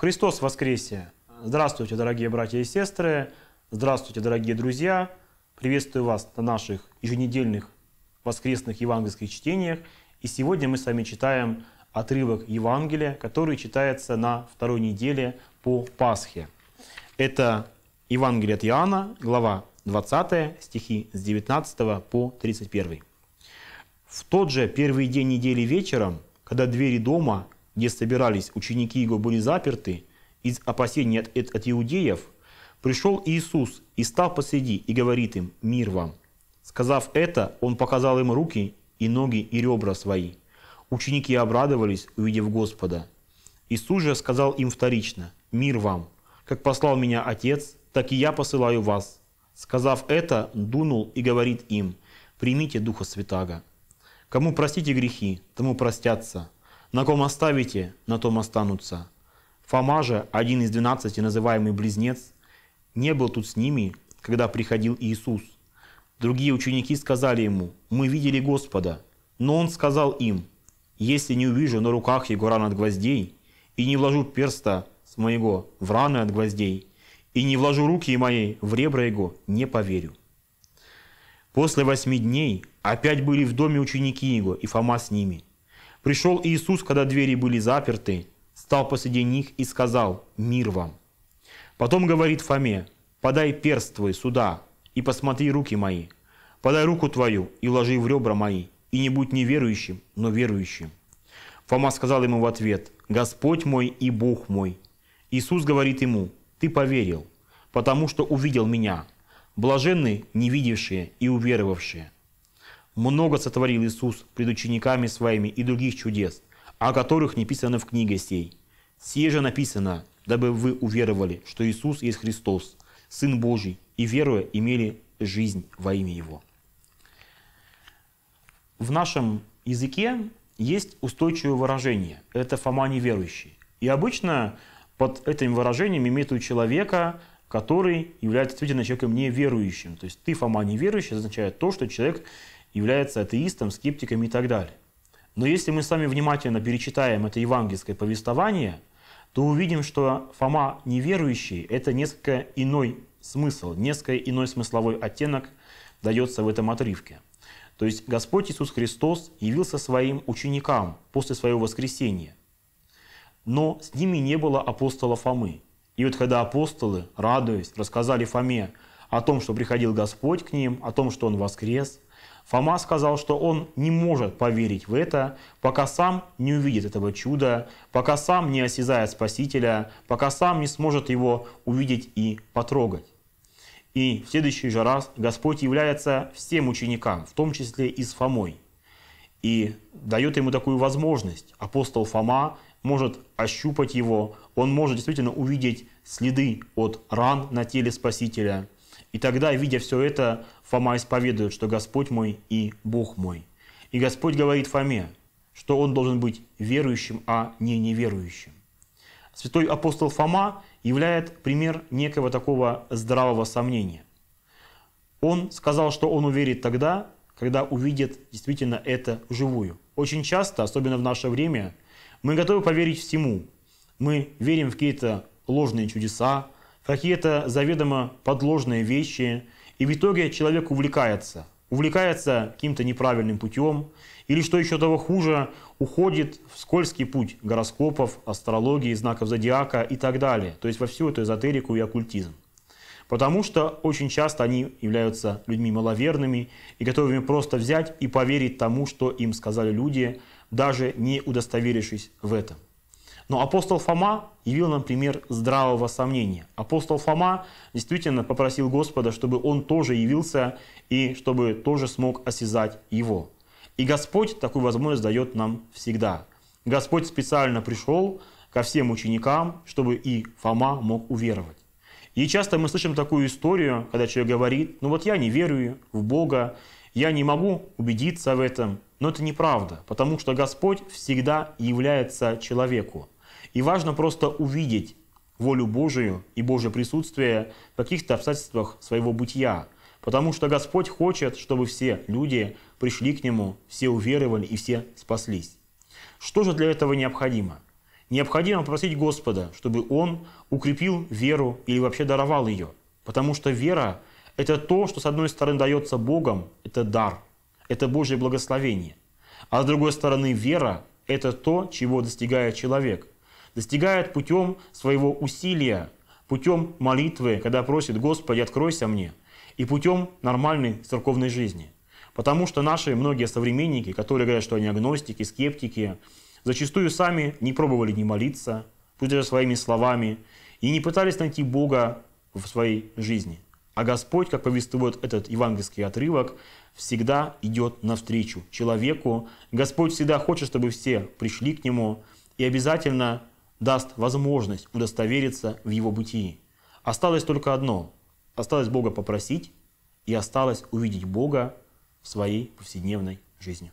Христос воскресе! Здравствуйте, дорогие братья и сестры! Здравствуйте, дорогие друзья! Приветствую вас на наших еженедельных воскресных евангельских чтениях. И сегодня мы с вами читаем отрывок Евангелия, который читается на второй неделе по Пасхе. Это Евангелие от Иоанна, глава 20, стихи с 19 по 31. В тот же первый день недели вечером, когда двери дома где собирались ученики его, были заперты, из опасения от, от, от иудеев, пришел Иисус и стал посреди и говорит им «Мир вам». Сказав это, он показал им руки и ноги и ребра свои. Ученики обрадовались, увидев Господа. Иисус же сказал им вторично «Мир вам! Как послал меня Отец, так и я посылаю вас». Сказав это, дунул и говорит им «Примите Духа Святаго. Кому простите грехи, тому простятся, на ком оставите, на том останутся. Фома же, один из двенадцати, называемый близнец, не был тут с ними, когда приходил Иисус. Другие ученики сказали ему, «Мы видели Господа». Но он сказал им, «Если не увижу на руках его ран от гвоздей, и не вложу перста с моего в раны от гвоздей, и не вложу руки моей в ребра его, не поверю». После восьми дней опять были в доме ученики его и Фома с ними – Пришел Иисус, когда двери были заперты, стал посреди них и сказал «Мир вам». Потом говорит Фоме «Подай перст твой сюда и посмотри руки мои, подай руку твою и ложи в ребра мои, и не будь неверующим, но верующим». Фома сказал ему в ответ «Господь мой и Бог мой». Иисус говорит ему «Ты поверил, потому что увидел меня. Блаженны не видевшие и уверовавшие» много сотворил Иисус пред учениками своими и других чудес, о которых не писано в книге сей. Сие же написано, дабы вы уверовали, что Иисус есть Христос, Сын Божий, и веруя имели жизнь во имя Его. В нашем языке есть устойчивое выражение – это «фома неверующий». И обычно под этим выражением имеет у человека, который является действительно человеком неверующим. То есть «ты, Фома, неверующий» означает то, что человек является атеистом, скептиком и так далее. Но если мы с вами внимательно перечитаем это евангельское повествование, то увидим, что Фома неверующий – это несколько иной смысл, несколько иной смысловой оттенок дается в этом отрывке. То есть Господь Иисус Христос явился своим ученикам после своего воскресения, но с ними не было апостола Фомы. И вот когда апостолы, радуясь, рассказали Фоме о том, что приходил Господь к ним, о том, что Он воскрес – Фома сказал, что он не может поверить в это, пока сам не увидит этого чуда, пока сам не осязает Спасителя, пока сам не сможет его увидеть и потрогать. И в следующий же раз Господь является всем ученикам, в том числе и с Фомой, и дает ему такую возможность. Апостол Фома может ощупать его, он может действительно увидеть следы от ран на теле Спасителя – и тогда, видя все это, Фома исповедует, что Господь мой и Бог мой. И Господь говорит Фоме, что он должен быть верующим, а не неверующим. Святой апостол Фома являет пример некого такого здравого сомнения. Он сказал, что он уверит тогда, когда увидит действительно это живую. Очень часто, особенно в наше время, мы готовы поверить всему. Мы верим в какие-то ложные чудеса, какие-то заведомо подложные вещи, и в итоге человек увлекается. Увлекается каким-то неправильным путем, или, что еще того хуже, уходит в скользкий путь гороскопов, астрологии, знаков зодиака и так далее. То есть во всю эту эзотерику и оккультизм. Потому что очень часто они являются людьми маловерными и готовыми просто взять и поверить тому, что им сказали люди, даже не удостоверившись в этом. Но апостол Фома явил нам пример здравого сомнения. Апостол Фома действительно попросил Господа, чтобы он тоже явился и чтобы тоже смог осязать его. И Господь такую возможность дает нам всегда. Господь специально пришел ко всем ученикам, чтобы и Фома мог уверовать. И часто мы слышим такую историю, когда человек говорит, ну вот я не верую в Бога, я не могу убедиться в этом, но это неправда, потому что Господь всегда является человеку. И важно просто увидеть волю Божию и Божье присутствие в каких-то обстоятельствах своего бытия. Потому что Господь хочет, чтобы все люди пришли к Нему, все уверовали и все спаслись. Что же для этого необходимо? Необходимо попросить Господа, чтобы Он укрепил веру или вообще даровал ее. Потому что вера – это то, что с одной стороны дается Богом, это дар, это Божье благословение. А с другой стороны вера – это то, чего достигает человек – достигает путем своего усилия, путем молитвы, когда просит «Господи, откройся мне», и путем нормальной церковной жизни. Потому что наши многие современники, которые говорят, что они агностики, скептики, зачастую сами не пробовали не молиться, пусть даже своими словами, и не пытались найти Бога в своей жизни. А Господь, как повествует этот евангельский отрывок, всегда идет навстречу человеку. Господь всегда хочет, чтобы все пришли к Нему, и обязательно даст возможность удостовериться в его бытии. Осталось только одно. Осталось Бога попросить и осталось увидеть Бога в своей повседневной жизни.